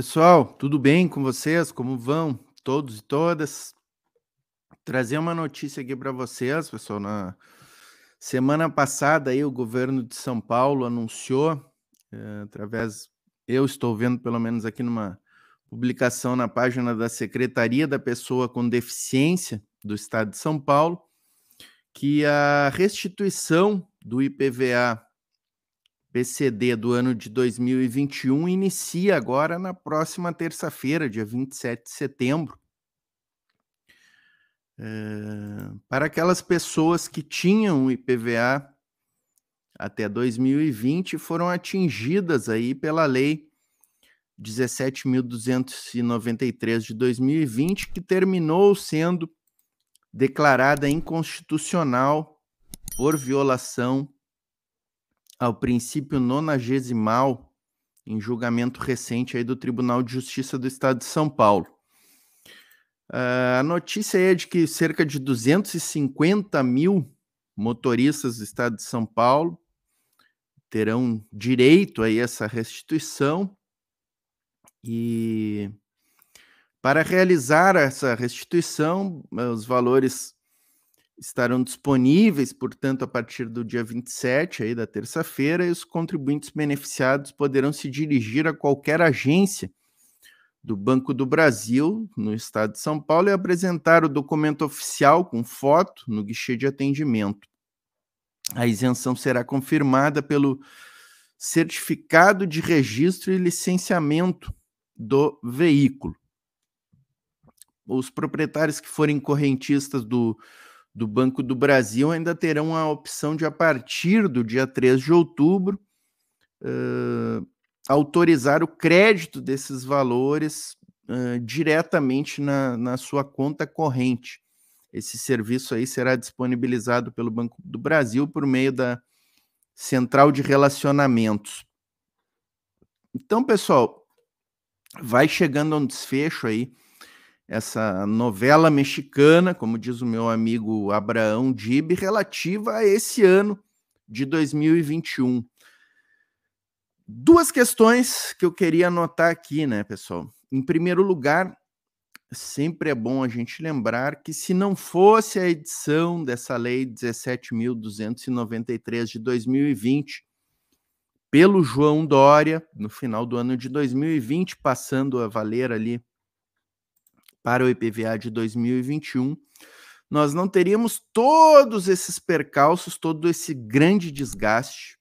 Pessoal, tudo bem com vocês? Como vão todos e todas? Trazer uma notícia aqui para vocês, pessoal. Na semana passada, aí, o governo de São Paulo anunciou, é, através, eu estou vendo pelo menos aqui numa publicação na página da Secretaria da Pessoa com Deficiência do Estado de São Paulo, que a restituição do IPVA PCD do ano de 2021 inicia agora na próxima terça-feira, dia 27 de setembro. É, para aquelas pessoas que tinham IPVA até 2020 foram atingidas aí pela lei 17.293 de 2020, que terminou sendo declarada inconstitucional por violação ao princípio nonagesimal em julgamento recente aí do Tribunal de Justiça do Estado de São Paulo. Uh, a notícia é de que cerca de 250 mil motoristas do Estado de São Paulo terão direito a essa restituição e para realizar essa restituição, os valores estarão disponíveis, portanto, a partir do dia 27 aí da terça-feira, e os contribuintes beneficiados poderão se dirigir a qualquer agência do Banco do Brasil, no estado de São Paulo, e apresentar o documento oficial com foto no guichê de atendimento. A isenção será confirmada pelo certificado de registro e licenciamento do veículo. Os proprietários que forem correntistas do do Banco do Brasil ainda terão a opção de, a partir do dia 3 de outubro, uh, autorizar o crédito desses valores uh, diretamente na, na sua conta corrente. Esse serviço aí será disponibilizado pelo Banco do Brasil por meio da Central de Relacionamentos. Então, pessoal, vai chegando a um desfecho aí essa novela mexicana, como diz o meu amigo Abraão Dib, relativa a esse ano de 2021. Duas questões que eu queria anotar aqui, né, pessoal? Em primeiro lugar, sempre é bom a gente lembrar que se não fosse a edição dessa lei 17.293 de 2020, pelo João Dória, no final do ano de 2020, passando a valer ali para o IPVA de 2021, nós não teríamos todos esses percalços, todo esse grande desgaste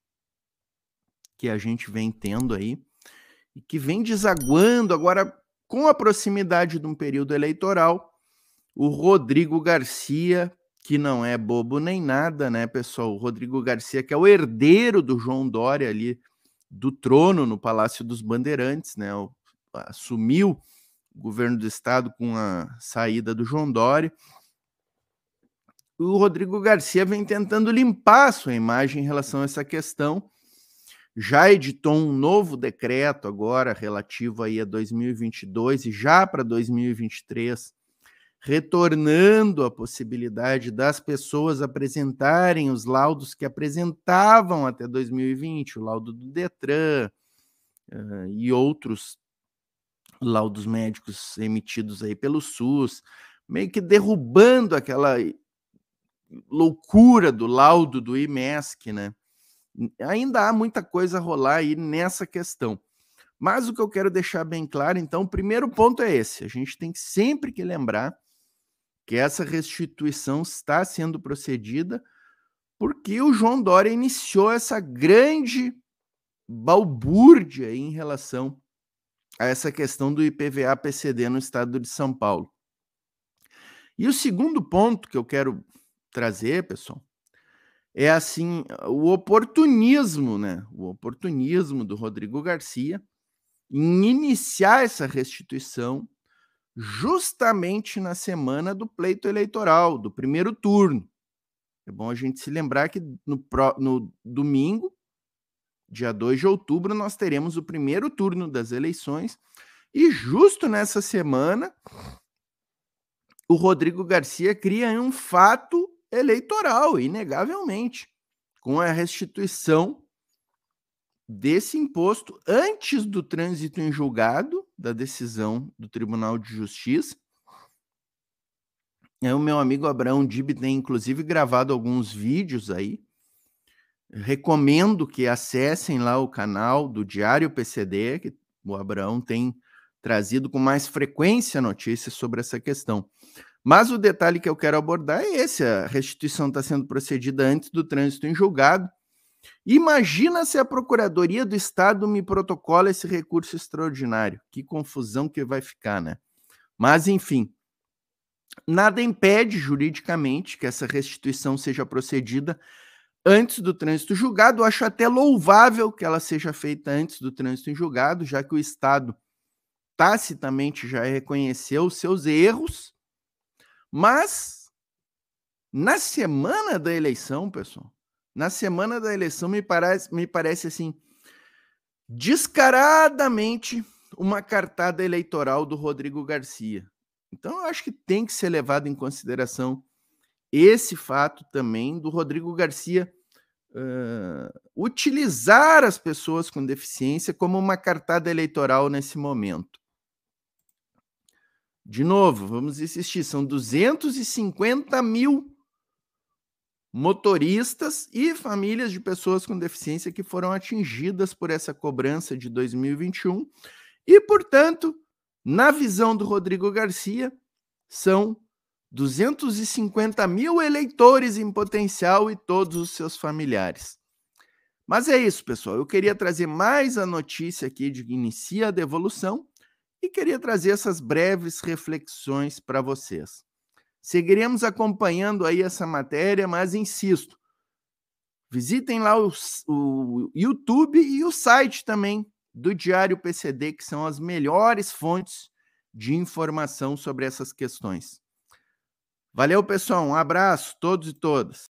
que a gente vem tendo aí e que vem desaguando agora com a proximidade de um período eleitoral. O Rodrigo Garcia, que não é bobo nem nada, né, pessoal? O Rodrigo Garcia, que é o herdeiro do João Dória ali do trono no Palácio dos Bandeirantes, né? Assumiu governo do estado com a saída do João Dória. O Rodrigo Garcia vem tentando limpar sua imagem em relação a essa questão. Já editou um novo decreto agora relativo aí a 2022 e já para 2023, retornando a possibilidade das pessoas apresentarem os laudos que apresentavam até 2020, o laudo do Detran uh, e outros laudos médicos emitidos aí pelo SUS, meio que derrubando aquela loucura do laudo do IMESC, né? Ainda há muita coisa a rolar aí nessa questão. Mas o que eu quero deixar bem claro, então, o primeiro ponto é esse: a gente tem sempre que lembrar que essa restituição está sendo procedida porque o João Dória iniciou essa grande balbúrdia em relação a essa questão do IPVA-PCD no estado de São Paulo. E o segundo ponto que eu quero trazer, pessoal, é assim o oportunismo, né? O oportunismo do Rodrigo Garcia em iniciar essa restituição justamente na semana do pleito eleitoral, do primeiro turno. É bom a gente se lembrar que no, no domingo Dia 2 de outubro nós teremos o primeiro turno das eleições e justo nessa semana o Rodrigo Garcia cria um fato eleitoral, inegavelmente, com a restituição desse imposto antes do trânsito em julgado da decisão do Tribunal de Justiça. é o meu amigo Abraão Dib tem inclusive gravado alguns vídeos aí recomendo que acessem lá o canal do Diário PCD, que o Abraão tem trazido com mais frequência notícias sobre essa questão. Mas o detalhe que eu quero abordar é esse: a restituição está sendo procedida antes do trânsito em julgado. Imagina se a Procuradoria do Estado me protocola esse recurso extraordinário. Que confusão que vai ficar, né? Mas, enfim, nada impede juridicamente que essa restituição seja procedida antes do trânsito julgado. Eu acho até louvável que ela seja feita antes do trânsito em julgado, já que o Estado tacitamente já reconheceu os seus erros. Mas na semana da eleição, pessoal, na semana da eleição me parece, me parece assim descaradamente uma cartada eleitoral do Rodrigo Garcia. Então eu acho que tem que ser levado em consideração esse fato também do Rodrigo Garcia uh, utilizar as pessoas com deficiência como uma cartada eleitoral nesse momento. De novo, vamos insistir: são 250 mil motoristas e famílias de pessoas com deficiência que foram atingidas por essa cobrança de 2021. E, portanto, na visão do Rodrigo Garcia, são 250 mil eleitores em potencial e todos os seus familiares. Mas é isso, pessoal. Eu queria trazer mais a notícia aqui de que inicia a devolução e queria trazer essas breves reflexões para vocês. Seguiremos acompanhando aí essa matéria, mas insisto, visitem lá o, o YouTube e o site também do Diário PCD, que são as melhores fontes de informação sobre essas questões. Valeu, pessoal. Um abraço, todos e todas.